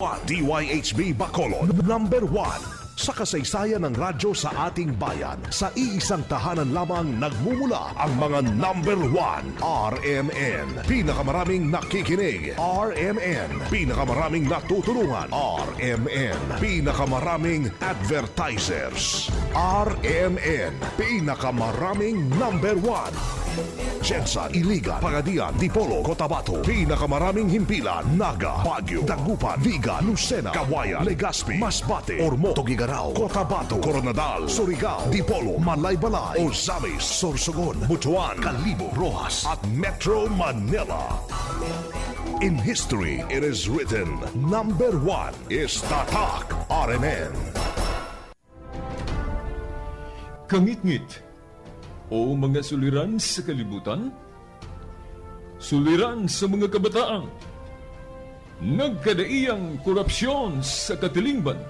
DYHB Bacolod, number 1 sa kasaysayan ng radyo sa ating bayan. Sa iisang tahanan lamang nagmumula ang mga number 1 RMN. Pinakamaraming nakikinig, RMN. Pinakamaraming natutulungan, RMN. Pinakamaraming advertisers, RMN. Pinakamaraming number 1 Chensa, Iligan, Pagadian, Dipolo, Cotabato, pinakamaraming himpilan, Naga, Baguio, Dagupan, Vigan, Lucena, Kawayan, Legaspi, Masbate, Ormo, Togigaraw, Cotabato, Coronadal, Surigao, Dipolo, Malaybalay, Ozamis, Sorsogon, Butuan, Calibo, Rojas at Metro Manila. In history, it is written, number one is Tatak RMN. Kangit-ngit o mga suliran sa kalibutan? Suliran sa mga kabataan, nagkadaiyang korupsyon sa katilingban,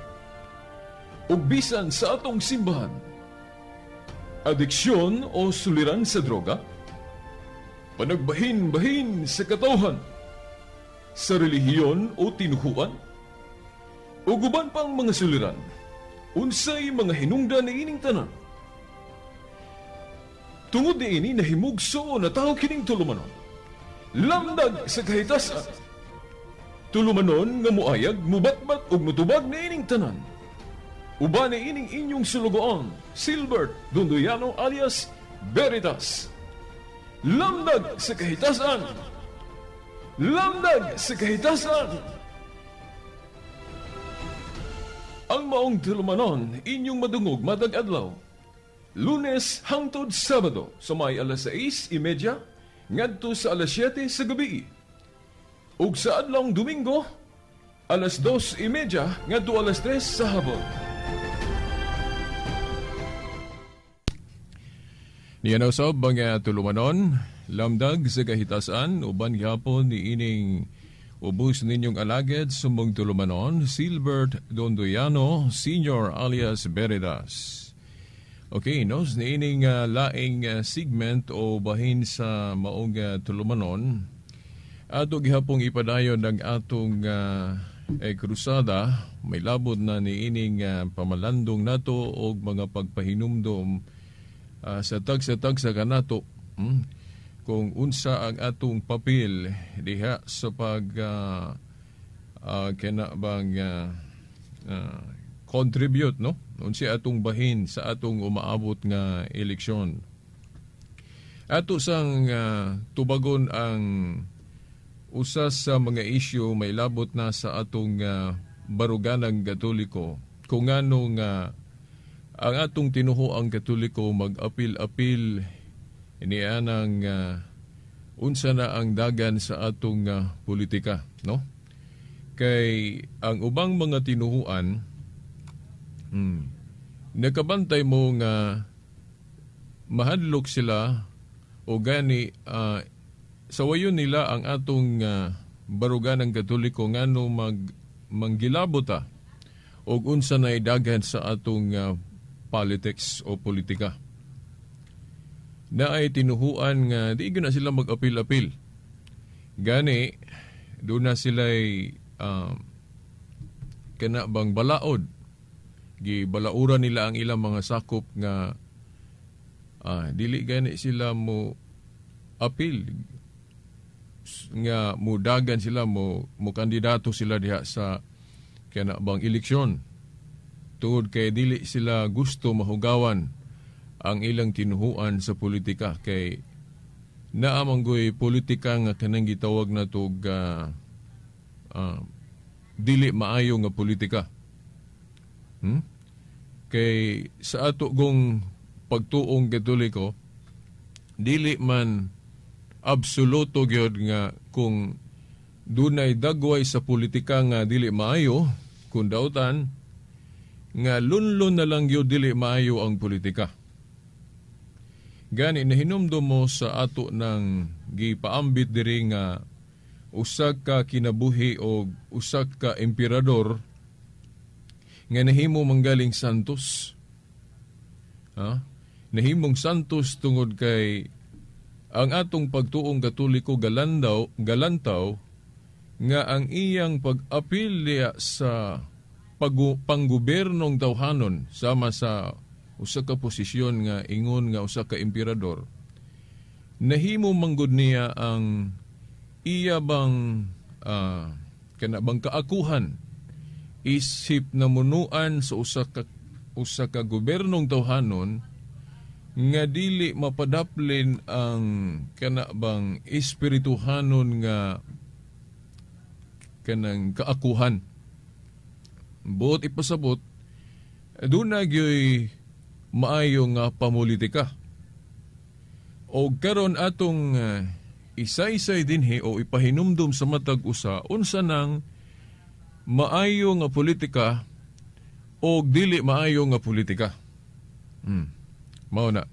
ugbisan sa atong simbahan, adiksyon o suliran sa droga, panagbahin-bahin sa katawhan? sa relihiyon o tinukuan, o guban pang mga suliran, unsay mga hinungdan na ining tanan, Tungod ni ini nahimugso na tao kining tulumanon. Lamdag sa kahitasan. Tulumanon nga muayag, mubatbat ug mutubag na ining tanan. Uba ni ining inyong sulugoon, Silbert Dunduyano alias Veritas. Lamdag sa kahitasan. Lamdag sa kahitasan. Ang maong tulumanon, inyong madungog madag-adlaw Lunes hangtod Sabado sumay alas 6.30 ngadto sa alas 7 sa gabi. Ug sa adlong Domingo, alas 2.30 ngadto alas 3 sa hapon. Niyanaw sa mga tulumanon, lamdag sa kahitasan, uban yapon ni ining Ubus ninyong alagad sumbong tulumanon, Silbert Dondoyano, Senior alias Beredas. Okay, no? Niining uh, ah, laing uh, segment o bahin sa maong uh, ah, tulumanon, ato gihapong ipadayon ng atong uh, eh, krusada, may labod na niining uh, pamalandong nato o mga pagpahinumdom uh, sa tag-sa-tag sa kanato. Hmm? Kung unsa ang atong papel diha sa pag uh, uh, kena uh, uh, contribute, no? unsi atong bahin sa atong umaabot nga eleksyon. Ato sang uh, tubagon ang usa sa mga isyu may labot na sa atong uh, baruganang Katoliko kung ano nga uh, ang atong tinuho ang Katoliko mag-apil-apil niya ng uh, ah, unsa na ang dagan sa atong uh, politika no kay ang ubang mga tinuhuan Mm. Nakabantay mo nga mahadlok sila o gani uh, sa wayo nila ang atong uh, ah, barugan ng katoliko no mag manggilabota ah, ta og unsa na idagan sa atong uh, politics o politika na ay tinuhuan nga di na sila mag-apil-apil. Gani, doon na sila ay uh, kana bang balaod gibalaura nila ang ilang mga sakop nga ah, dili gani sila mo apil nga mudagan sila mo mo kandidato sila diha sa kana bang eleksyon tuod kay dili sila gusto mahugawan ang ilang tinuhuan sa politika kay naamanggoy politika nga kanang gitawag na tog uh, ah, uh, dili maayo nga politika Hmm? Kay sa ato gong pagtuong katoliko, dili man absoluto gyud nga kung dunay dagway sa politika nga dili maayo kun dautan nga lunlon na lang gyud dili maayo ang politika. Gani nahinumdom mo sa ato ng gipaambit diri nga usag ka kinabuhi o usag ka emperador nga nahimo manggaling Santos. Ha? Nahimong Santos tungod kay ang atong pagtuong katoliko galandaw, galantaw nga ang iyang pag-apilya sa pag- panggobernong tawhanon sama sa usa ka posisyon nga ingon nga usa ka emperador nahimo manggod niya ang iya bang uh, ah, kana bang kaakuhan isip namunuan sa usa ka usa ka gobernong tawhanon nga dili mapadaplin ang kana bang espirituhanon nga kanang kaakuhan buot ipasabot aduna gyoy maayo nga pamulitika o karon atong uh, eh, isa-isay dinhi o ipahinumdum sa matag usa unsa nang maayo nga politika o dili maayo nga politika. Hmm. Mao na.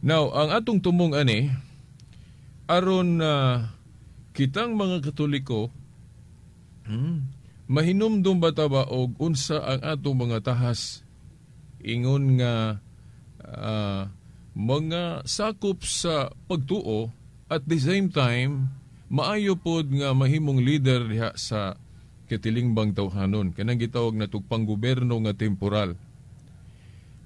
Now, ang atong tumong ani aron na uh, kitang mga Katoliko hmm, mahinumdum ba ta ba og unsa ang atong mga tahas ingon nga uh, mga sakop sa pagtuo at the same time maayo pod nga mahimong leader diha sa katilingbang tawhanon kanang gitawag na tugpang gobyerno nga temporal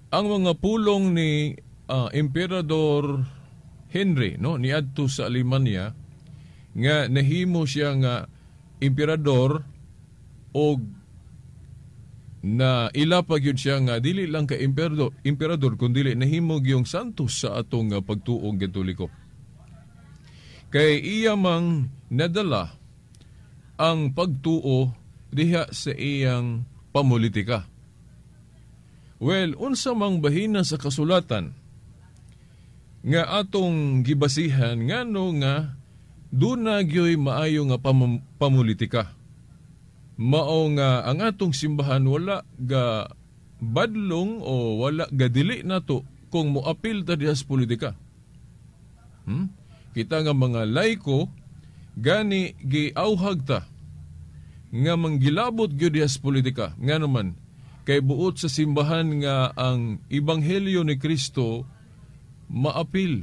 ang mga pulong ni uh, Emperador Henry no niadto sa Alemanya nga nahimo siya nga emperador og na ila pagyud siya nga dili lang ka emperador, emperador kun dili nahimo yung santos sa atong ah, pagtuong katoliko. Kay iya mang nadala ang pagtuo diha sa iyang pamulitika. Well, unsa mang bahina sa kasulatan nga atong gibasihan ngano nga duna gyoy maayo nga pam- pamulitika. Mao nga ang atong simbahan wala ga badlong o wala ga dili nato kung moapil ta diha sa politika. Hmm? Kita nga mga laiko gani giauhag ta nga manggilabot gyud sa politika ngano man kay buot sa simbahan nga ang ebanghelyo ni Kristo maapil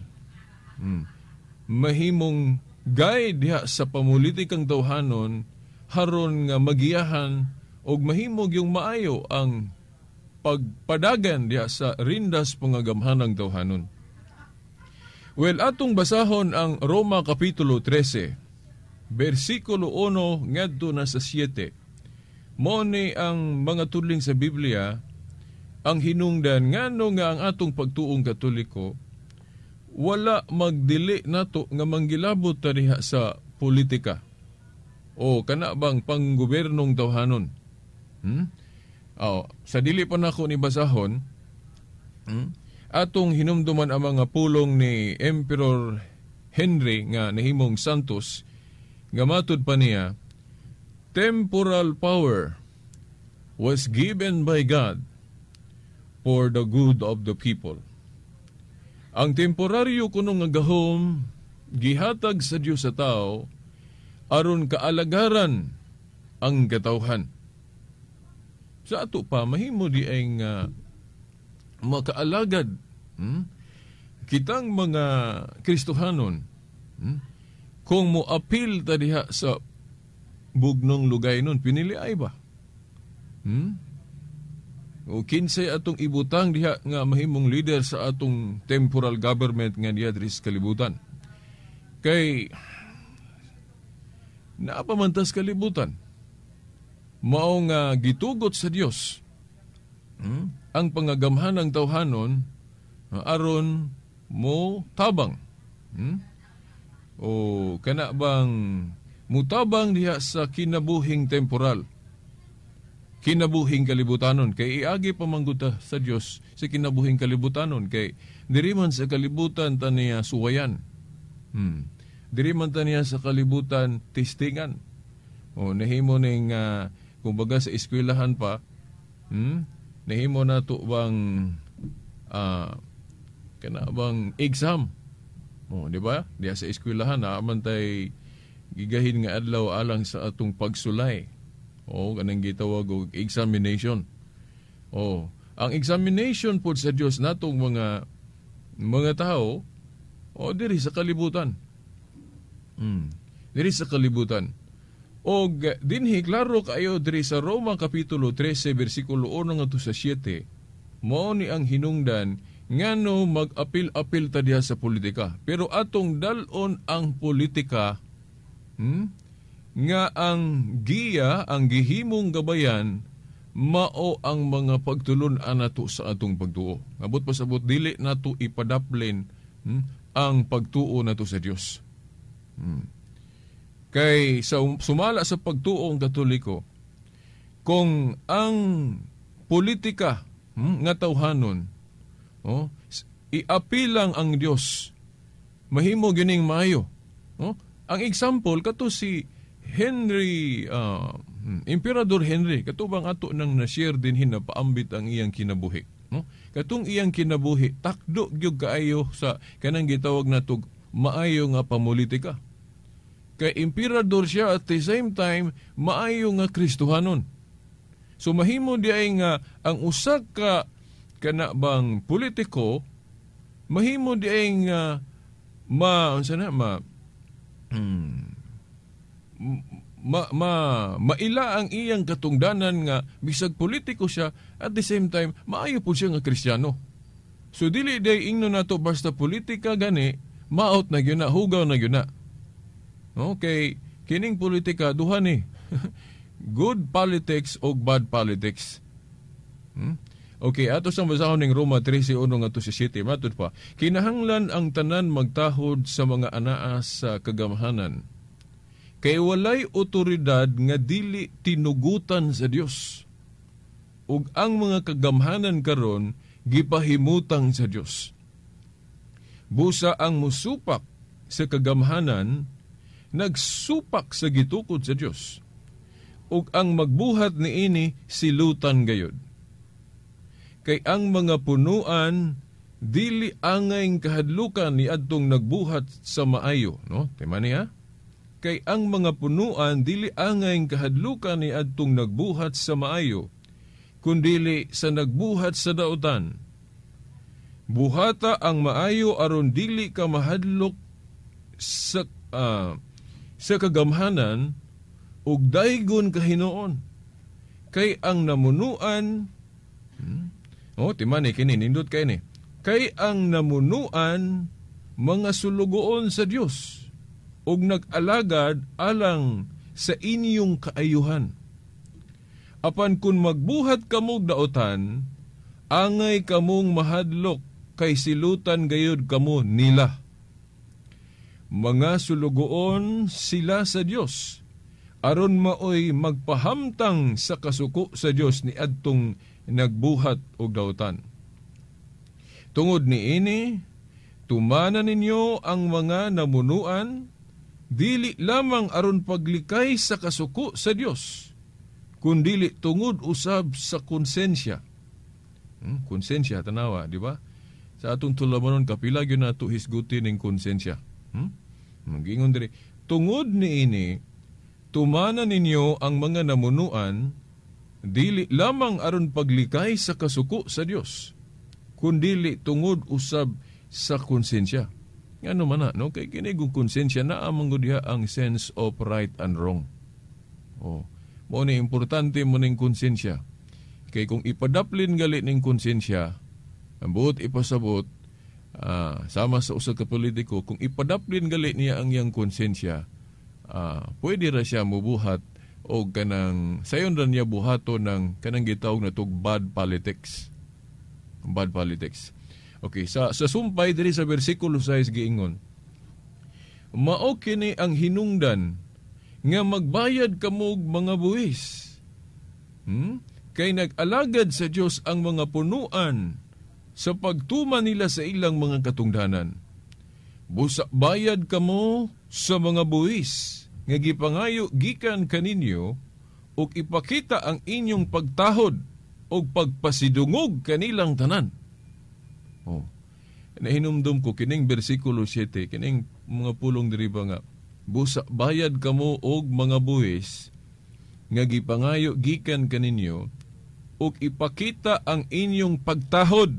hmm. mahimong guide ya sa pamulitikang tawhanon haron nga magiyahan og mahimog yung maayo ang pagpadagan diha sa rindas pangagamhanang tawhanon Well, atong basahon ang Roma Kapitulo 13. Versikulo 1 ngadto na sa 7. Mo ni ang mga tudling sa Biblia ang hinungdan ngano nga ang atong pagtuong Katoliko wala magdili nato nga manggilabot ta diha sa politika o kana bang panggobernong tawhanon hmm? oh, sa dili pa nako ni basahon hmm? atong hinumduman ang mga pulong ni Emperor Henry nga nahimong Santos Gamatod pa niya, temporal power was given by God for the good of the people. Ang temporaryo kuno nga gahom gihatag sa Dios sa tao aron kaalagaran ang katawhan. Sa ato pa mahimo di ang uh, makaalagad hmm? kitang mga Kristohanon hmm? Kung mo appeal ta diha sa bugnong lugay nun, pinili ay ba? Hmm? O kinsay atong ibutang diha nga mahimong leader sa atong temporal government nga diha diri kalibutan. Kay naapamantas kalibutan. Mao nga gitugot sa Dios. Hmm? Ang pangagamhanang tawhanon aron mo tabang. Hmm? O oh, kana bang mutabang diha sa kinabuhing temporal? Kinabuhing kalibutanon kay iagi pamangguta sa Dios sa kinabuhing kalibutanon kay diri man sa kalibutan ta suwayan. Hmm. Diri man ta sa kalibutan testingan. O nahimo ning uh, kumbaga sa eskwelahan pa hmm? nahimo na to bang uh, kana bang exam Oh, di ba? Diya sa eskwelahan naaman tay gigahin nga adlaw alang sa atong pagsulay. Oh, kanang gitawag og examination. Oh, ang examination po sa Dios natong mga mga tao o oh, diri sa kalibutan. Mm. Diri sa kalibutan. Og dinhi klaro kayo diri sa Roma kapitulo 13 bersikulo 1 ngadto sa 7 mao ni ang hinungdan ngano mag-apil-apil ta diha sa politika. Pero atong dalon ang politika hmm, nga ang giya, ang gihimong gabayan mao ang mga pagtulon anato sa atong pagtuo. Abot pasabot dili nato ipadaplin hmm, ang pagtuo nato sa Dios. Hmm. Kay sa um, sumala sa pagtuo ang Katoliko, kung ang politika hmm, nga tawhanon Oh, iapilang ang Dios. Mahimo gining maayo. Oh, ang example kato si Henry uh, ah, Emperador hmm, Henry katubang ato nang na-share din hina paambit ang iyang kinabuhi. No? Oh, katong iyang kinabuhi takdo gyud kaayo sa kanang gitawag natog maayo nga pamulitika. Kay emperador siya at the same time maayo nga Kristohanon. So mahimo diay nga ang usa ka kana bang politiko mahimo dieng uh, ma unsa na ma hmm, ma, ma maila ang iyang katungdanan nga bisag politiko siya at the same time maayo pud siya nga Kristiyano. So dili day ingno nato basta politika gani maout na gyud na hugaw na gyud na. Okay, kining politika duha ni. Good politics o bad politics. Hmm? Okay, ato sa masahon ng Roma 13:1 ngadto si City, matud pa. Kinahanglan ang tanan magtahod sa mga anaa sa kagamhanan. Kay walay otoridad nga dili tinugutan sa Dios. Ug ang mga kagamhanan karon gipahimutang sa Dios. Busa ang musupak sa kagamhanan nagsupak sa gitukod sa Dios. Ug ang magbuhat niini silutan gayud kay ang mga punuan dili angay kahadlukan ni adtong nagbuhat sa maayo no tema niya kay ang mga punuan dili angay kahadlukan ni adtong nagbuhat sa maayo kundili sa nagbuhat sa dautan buhata ang maayo aron dili ka mahadlok sa uh, sa kagamhanan ug daygon kahinoon kay ang namunuan hmm, o, oh, timan ni eh, kini, nindot kay ni. Kay ang namunuan mga sulugoon sa Dios ug nag-alagad alang sa inyong kaayuhan. Apan kun magbuhat kamog daotan, angay kamong mahadlok kay silutan gayud kamo nila. Mga sulugoon sila sa Dios aron maoy magpahamtang sa kasuko sa Dios ni adtong nagbuhat og dautan. Tungod ni ini, tumanan ninyo ang mga namunuan dili lamang aron paglikay sa kasuko sa Dios kundi tungod usab sa konsensya. Hmm, konsensya tanawa, di ba? Sa atong tulabanon kapila gyud nato hisguti ng konsensya. Hmm? Magingon diri tungod ni ini tumanan ninyo ang mga namunuan dili lamang aron paglikay sa kasuko sa Dios kundi tungod usab sa konsensya ngano man na no kay kini kung konsensya na amang diha ang sense of right and wrong oh mo ni importante mo ning konsensya kay kung ipadaplin gali ning konsensya ang buot ipasabot uh, sama sa usa ka politiko kung ipadaplin gali niya ang iyang konsensya uh, pwede ra siya mubuhat o kanang sayon ra niya buhato ng kanang gitawag na tug bad politics bad politics okay sa sa sumpay diri sa bersikulo 6 giingon mao kini ang hinungdan nga magbayad kamog mga buwis hmm? kay nagalagad sa Dios ang mga punuan sa pagtuma nila sa ilang mga katungdanan busa bayad kamo sa mga buwis nga gipangayo gikan kaninyo ug ipakita ang inyong pagtahod ug pagpasidungog kanilang tanan. Oh. Nahinumdum ko kining bersikulo 7 kining mga pulong diri nga busa bayad kamo og mga buwis nga gipangayo gikan kaninyo ug ipakita ang inyong pagtahod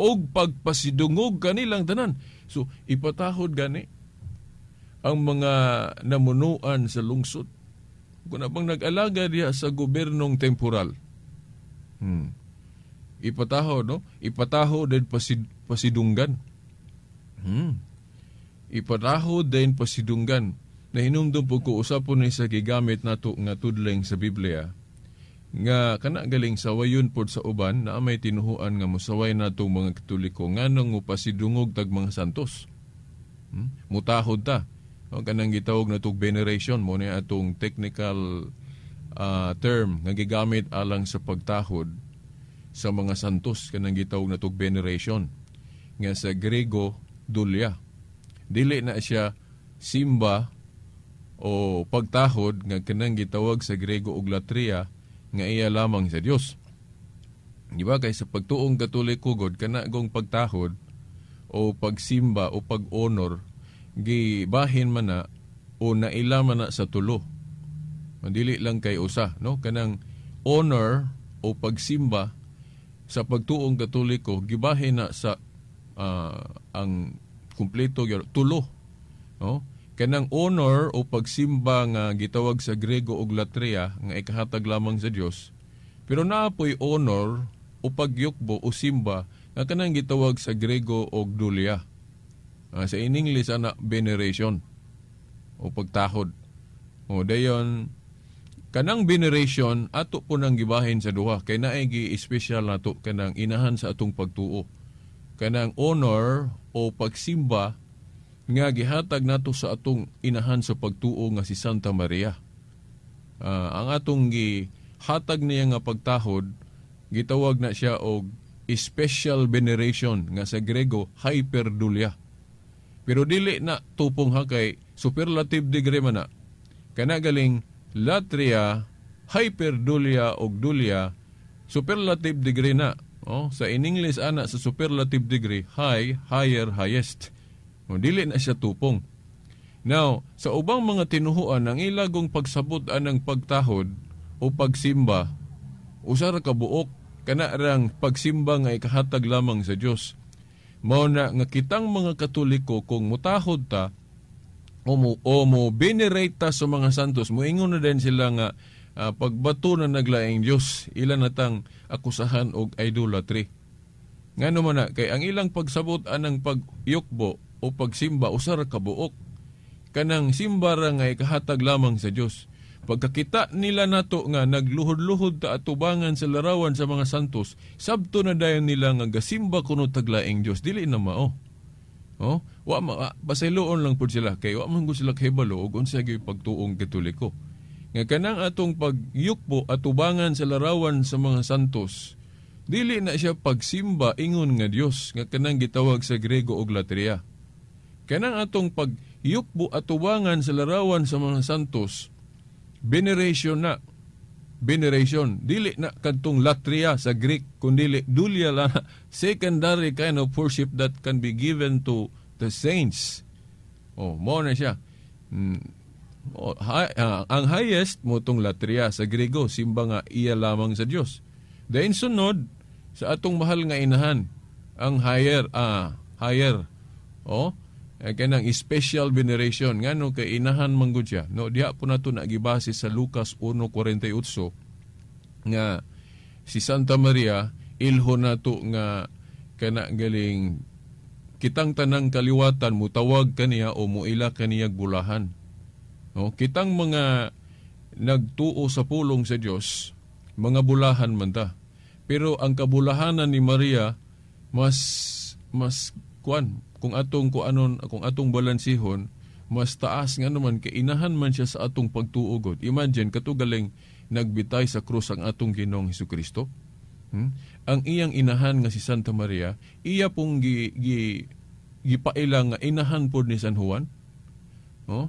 og pagpasidungog kanilang tanan. So ipatahod gani ang mga namunuan sa lungsod. Kung bang nag-alaga diya sa gobyernong temporal. Hmm. Ipataho, no? Ipataho din pasid, pasidunggan. Hmm. Ipataho din pasidunggan. Na hinumdum po ko usapon ni sa gigamit nato nga tudleng sa Biblia nga kana galing sa wayon pod sa uban na may tinuhuan nga musaway na nato mga Katoliko Nga mo pasidungog tag mga santos. Hmm? Mutahod ta ang kanang gitawag na tug veneration mo ni atong technical uh, term nga gigamit alang sa pagtahod sa mga santos kanang gitawag na tug veneration nga sa Grego dulya dili na siya simba o pagtahod nga kanang gitawag sa Grego og latria nga iya lamang sa Dios di ba kay sa pagtuong katoliko kugod kana gong pagtahod o pagsimba o pag-honor gibahin man na o nailaman na sa tulo. Mandili lang kay usa, no? Kanang honor o pagsimba sa pagtuong katoliko gibahin na sa uh, ang kumpleto tulo, no? Kanang honor o pagsimba nga gitawag sa Grego og latria nga ikahatag lamang sa Dios. Pero naapoy honor o pagyukbo o simba nga kanang gitawag sa Grego og dulia Uh, sa in English, ana, veneration o pagtahod. O dayon, kanang veneration ato po nang gibahin sa duha kay naigi gi special nato kanang inahan sa atong pagtuo kanang honor o pagsimba nga gihatag nato sa atong inahan sa pagtuo nga si Santa Maria uh, ang atong gi hatag niya nga pagtahod gitawag na siya og special veneration nga sa Grego hyperdulia pero dili na tupong ha kay superlative degree man na. Kana galing latria, hyperdulia o dulia, superlative degree na. Oh, sa in English ana sa superlative degree, high, higher, highest. O, oh, dili na siya tupong. Now, sa ubang mga tinuhuan ang ilagong pagsabot ng pagtahod o pagsimba, usar ka buok kana rang pagsimba nga ikahatag lamang sa Dios. Mao na nga kitang mga Katoliko kung mutahod ta o mo, o mo venerate ta sa mga santos, moingon na din sila nga uh, pagbato na naglaing Dios, ilan natang akusahan og idolatry. Ngano man na, kay ang ilang pagsabot anang pagyukbo o pagsimba usara ka buok kanang simba ra nga ikahatag lamang sa Dios. Pagkakita nila nato nga nagluhod-luhod ta atubangan sa larawan sa mga santos, sabto na dayon nila nga gasimba kuno taglaing Dios dili na mao. Oh, wa ma, ah, basayloon lang pud sila kay wa man gusto sila kahibalo og unsa gyud pagtuong Katoliko. Nga kanang atong pagyukbo atubangan sa larawan sa mga santos, dili na siya pagsimba ingon nga Dios nga kanang gitawag sa Grego og latria. Kanang atong pagyukbo atubangan sa larawan sa mga santos, veneration na veneration dili na kantong latria sa Greek kundi dulya la secondary kind of worship that can be given to the saints oh mo na siya mm, oh, hi, uh, ang highest mo tong latria sa Grego simba nga iya lamang sa Dios then sunod sa atong mahal nga inahan ang higher ah uh, higher oh eh, kanang special veneration ngano kay inahan manggod no diha po nato nagibase sa Lucas 1:48 nga si Santa Maria ilho nato nga kana galing kitang tanang kaliwatan mo tawag kaniya o mo ila kaniya bulahan no kitang mga nagtuo sa pulong sa Dios mga bulahan man ta pero ang kabulahan ni Maria mas mas kuan kung atong kung kuanon kung atong balansihon mas taas nga naman kay inahan man siya sa atong pagtuogot. Imagine katugaling nagbitay sa krus ang atong Ginoong Hesus Kristo. Hmm? Ang iyang inahan nga si Santa Maria, iya pong gi, gi, gipaila nga inahan pod ni San Juan. Oh?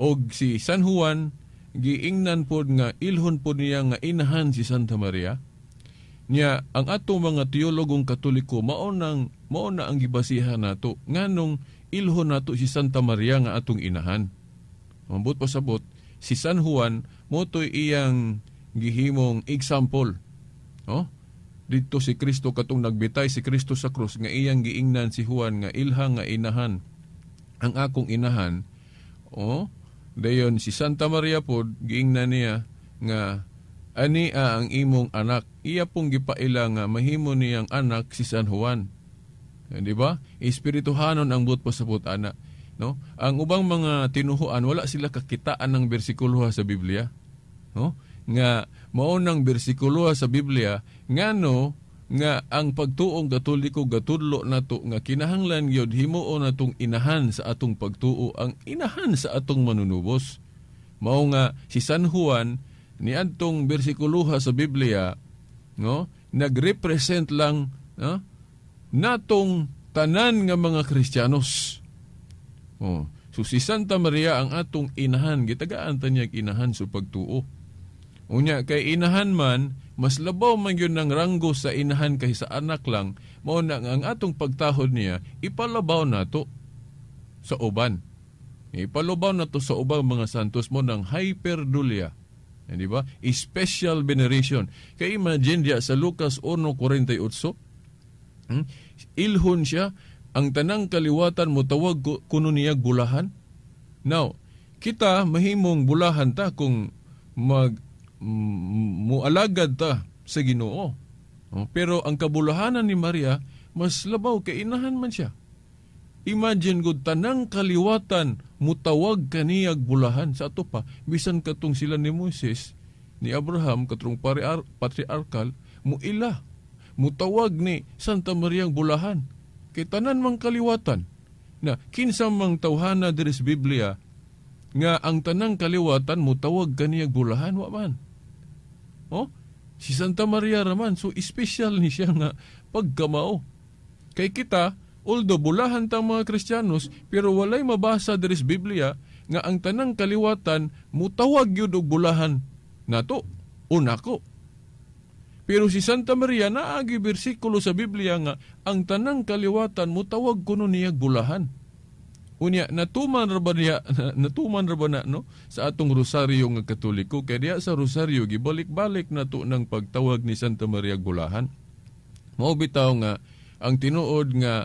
og si San Juan giingnan pod nga ilhon pod niya nga inahan si Santa Maria niya ang ato mga teologong katoliko mao nang mao na ang gibasihan nato nganong ilho nato si Santa Maria nga atong inahan. Mambot pasabot si San Juan motoy iyang gihimong example. Oh? Dito si Kristo katong nagbitay si Kristo sa krus nga iyang giingnan si Juan nga ilha nga inahan ang akong inahan. Oh? Dayon si Santa Maria pod giingnan niya nga Ani ah, ang imong anak, iya pong gipaila nga mahimo niyang anak si San Juan. Eh, di ba? Espirituhanon ang buot pasabot ana. No? Ang ubang mga tinuhuan wala sila kakitaan ng bersikulo sa Biblia. No? Nga mao nang bersikulo sa Biblia ngano nga ang pagtuong katoliko gatudlo nato nga kinahanglan gyud himuon natong inahan sa atong pagtuo ang inahan sa atong manunubos mao nga si San Juan ni antong bersikuluha sa Biblia no nagrepresent lang no? natong tanan nga mga Kristiyanos. Oh, so si Santa Maria ang atong inahan gitagaan ta niya inahan sa so pagtuo. Unya kay inahan man mas labaw man yun ng ranggo sa inahan kay sa anak lang mao na ang atong pagtahod niya ipalabaw nato sa uban. Ipalabaw nato sa ubang mga santos mo ng hyperdulia hindi eh, ba? Special veneration. Kay imagine dia sa Lucas 1:48, hmm? ilhon siya ang tanang kaliwatan mo tawag kuno niya bulahan. Now, kita mahimong bulahan ta kung mag mm, mualagad ta sa Ginoo. Oh, pero ang kabulahanan ni Maria mas labaw kay inahan man siya. Imagine gud tanang kaliwatan mutawag kaniyag bulahan sa ato pa bisan katong sila ni Moses ni Abraham katong patriar- patriarkal muila mutawag ni Santa Maria ang bulahan kay tanan mang kaliwatan na kinsa mang tawhana diri sa Biblia nga ang tanang kaliwatan mutawag kaniyag bulahan wa man oh si Santa Maria raman so special ni siya nga pagkamao kay kita Although bulahan tang mga Kristiyanos, pero walay mabasa deres Biblia nga ang tanang kaliwatan mutawag yun og bulahan nato unako. Pero si Santa Maria naagi bersikulo sa Biblia nga ang tanang kaliwatan mutawag kuno niyag bulahan. Unya natuman ra ba niya natuman ra ba na no sa atong rosaryo nga katoliko kay diya sa rosaryo gibalik-balik nato ng pagtawag ni Santa Maria bulahan. Mao bitaw nga ang tinuod nga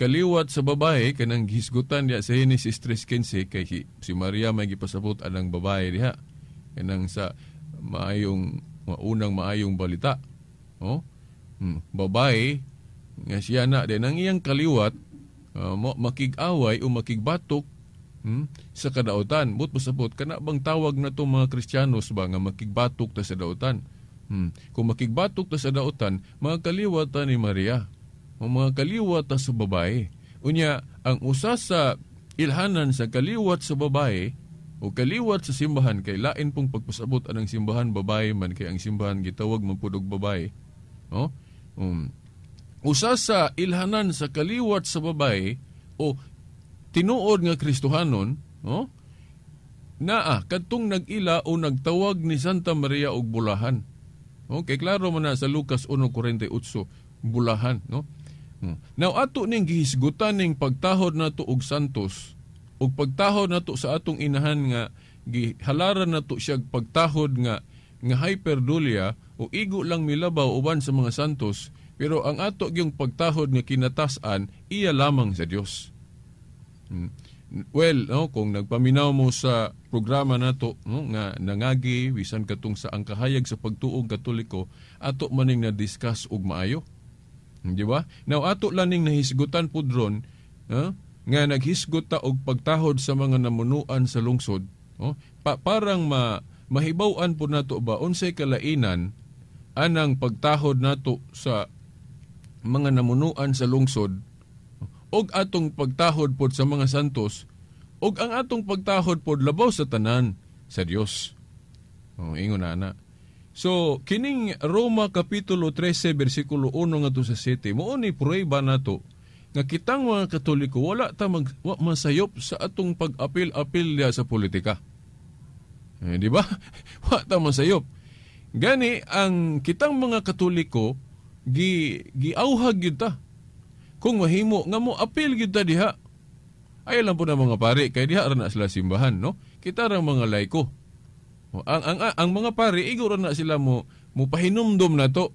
kaliwat sa babae kanang gisgutan diya sa Genesis 3:15 kay si Maria may gipasabot anang babae diha kanang sa maayong maunang maayong balita oh hmm. babae nga siya na din ang iyang kaliwat uh, ah, makig o makigbatok hmm, sa kadautan but pasabot kana bang tawag na to mga Kristiyanos ba nga makigbatok ta sa dautan hmm. kung makigbatok ta sa dautan mga kaliwatan ni Maria o mga kaliwat sa babae. Unya, ang usa sa ilhanan sa kaliwat sa babae o kaliwat sa simbahan kay lain pong pagpasabot ang simbahan babae man kay ang simbahan gitawag mapudog babae. No? Oh, um, usa sa ilhanan sa kaliwat sa babae o tinuod nga Kristohanon, no? Oh, naa kadtong nagila o nagtawag ni Santa Maria og bulahan. Okay, klaro man na sa Lucas 1:48, bulahan, no? Hmm. Now ato ning gihisgutan ning pagtahod nato og Santos ug pagtahod na nato sa atong inahan nga gihalaran nato siya pagtahod nga nga hyperdulia o igo lang milabaw uban sa mga Santos pero ang ato gyung pagtahod nga kinatasan iya lamang sa Dios. Hmm. Well, no, kung nagpaminaw mo sa programa na nato no, nga nangagi bisan katong sa ang kahayag sa pagtuog katoliko ato maning na discuss og maayo. Di ba? Now, ato laning nahisgutan po dron, uh, nga naghisgot ta og pagtahod sa mga namunuan sa lungsod, oh, pa- parang ma mahibaw-an po nato ba unsay kalainan anang pagtahod nato sa mga namunuan sa lungsod og atong pagtahod pod sa mga santos og ang atong pagtahod pod labaw sa tanan sa Dios. Oh, ingon na ana. So, kining Roma Kapitulo 13, versikulo 1 nga sa 7, mo ni prueba na to, nga kitang mga katoliko wala ta mag, masayop sa atong pag-apil-apil sa politika. Eh, di ba? wala ta masayop. Gani ang kitang mga katoliko gi giauhag gyud ta. Kung mahimo nga mo apil gyud ta diha. Ay lang po na mga pare kay diha ra na sila simbahan, no? Kita ra mga laiko. Oh, ang, ang, ang mga pare, iguro na sila mo, mo pahinumdom na to.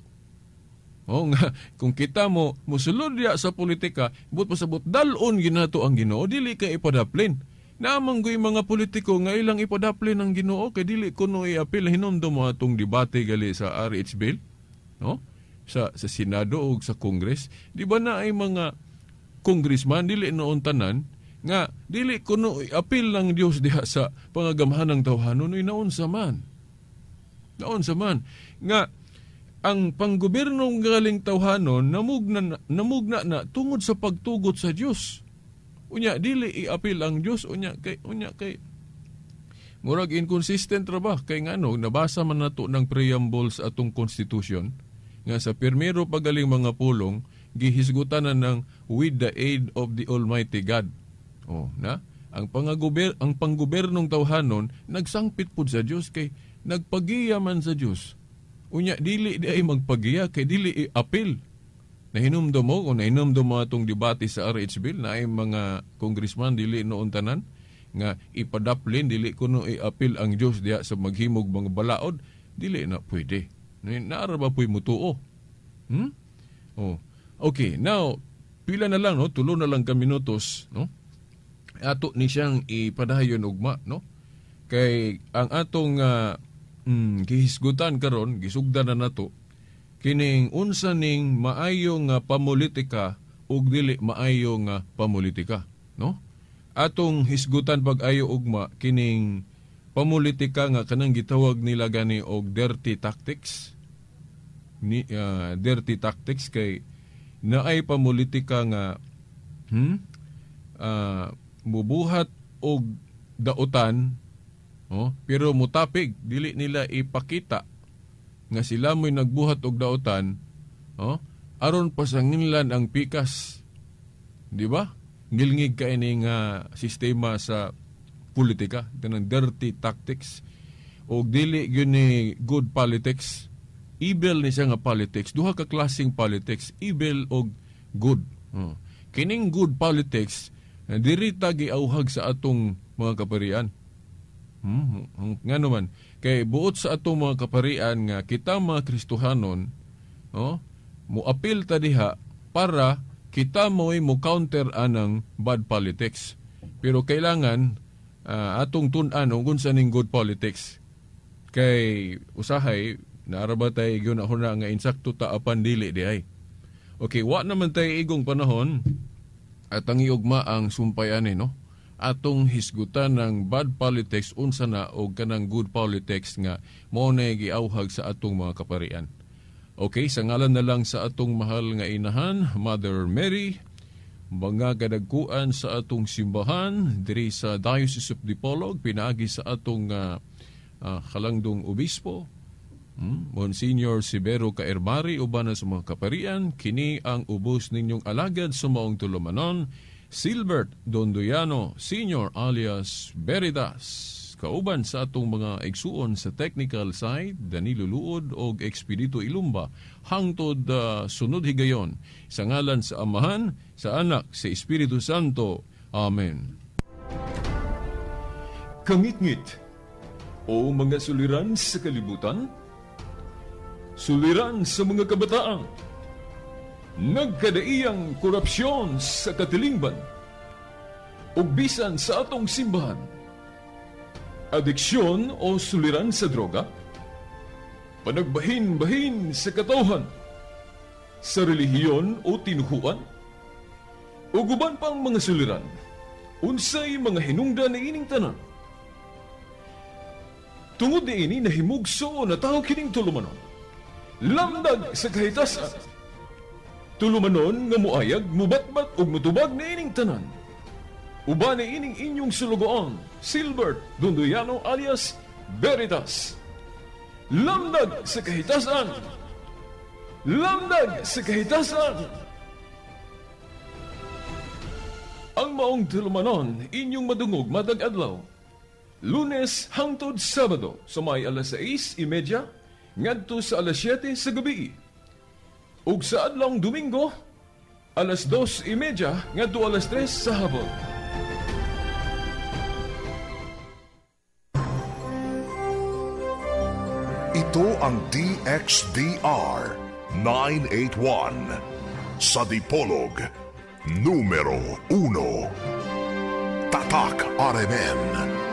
Oh, nga, kung kita mo, musulod ya sa politika, but pasabot dalon to ang ginoo, dili kay ipadaplin. Naamang ko mga politiko nga ilang ipadaplin ang ginoo, kay dili kuno iapil, hinumdom mo atong debate gali sa RH Bill, no? sa, sa Senado ug sa Congress. Di ba na ay mga congressman, dili noon tanan, nga dili kuno apil ng Dios diha sa pangagamhan ng tawhanon ay naon sa man naon sa man nga ang panggobyerno ng galing tawhanon namugna namugna na tungod sa pagtugot sa Dios unya dili iapil ang Dios unya kay unya kay murag inconsistent ra ba kay ngano nabasa man nato ng preambles atong constitution nga sa pirmero pagaling mga pulong gihisgutan na ng with the aid of the almighty God Oh, na? Ang pangagober ang panggobernong tawhanon nagsangpit pud sa Dios kay nagpagiya man sa Dios. Unya dili di ay magpagiya kay dili i apil. do mo o do mo atong debate sa RH Bill na ay mga congressman dili noon tanan nga ipadaplin dili kuno i-apil ang Dios diha sa maghimog mga balaod dili na pwede. Naara ba puy mutuo? Hmm? Oh. Okay, now pila na lang no, tulo na lang ka minutos no ato ni siyang ipadayon ugma no kay ang atong uh, mm, gihisgutan karon gisugdan na nato kining unsa ning maayong nga pamolitika ug dili maayong nga pamolitika no atong hisgutan pag-ayo ugma kining pamulitika nga kanang gitawag nila gani og dirty tactics ni uh, dirty tactics kay naay pamulitika nga hm uh, mubuhat og dautan oh, pero mutapig dili nila ipakita nga sila mo'y nagbuhat og dautan oh, aron pasanginlan ang pikas di ba ngilngig ka ini nga sistema sa politika tanang dirty tactics o dili gyud ni good politics evil ni siya nga politics duha ka klaseng politics evil og good oh. kining good politics eh, diri ta giauhag sa atong mga kaparian. Hmm, nga naman, kay buot sa atong mga kaparian nga kita mga Kristohanon, oh, muapil ta diha para kita mo'y mo counter anang bad politics. Pero kailangan uh, atong tun-an kung sa ning good politics. Kay usahay, naaraba tayo yun na nga insakto ta apan dili di ay. Okay, wa naman tay igong panahon at ang iugma ang sumpayan eh, no atong hisgutan ng bad politics unsa na og kanang good politics nga mo na giawhag sa atong mga kaparian. Okay, sa ngalan na lang sa atong mahal nga inahan, Mother Mary, mga kadagkuan sa atong simbahan diri sa Diocese of Dipolog pinaagi sa atong uh, ah, uh, ah, kalangdong obispo Hmm? Monsignor Sibero Kaerbari uban sa mga kaparian kini ang ubos ninyong alagad sa maong tulumanon Silbert Dondoyano Senior alias Veritas kauban sa atong mga igsuon sa technical side Danilo Luod og Expedito Ilumba hangtod uh, sunod higayon sa ngalan sa Amahan sa Anak sa Espiritu Santo Amen Kangit-ngit O mga suliran sa kalibutan suliran sa mga kabataan, nagkadaiyang korupsyon sa katilingban, ugbisan sa atong simbahan, adiksyon o suliran sa droga, panagbahin-bahin sa katauhan, sa relihiyon o tinuhuan, uguban pang mga suliran, unsay mga hinungda na ining tanan. Tungod ni ini nahimugso na tao kining tulumanon. Lamdag sa kahitasan. Tulumanon nga muayag, mubatbat ug mutubag na ining tanan. Uba ni ining inyong sulugoon, Silbert Dunduyano alias Veritas. Lamdag sa kahitasan. Lamdag sa kahitasan. Ang maong tulumanon, inyong madungog madag adlaw. Lunes hangtod Sabado, sumay alas 6:30 ngadto sa alas 7 sa gabi. Ug sa adlong Domingo, alas 2.30 ngadto alas 3 sa hapon. Ito ang DXDR 981 sa Dipolog numero 1. Tatak RMN.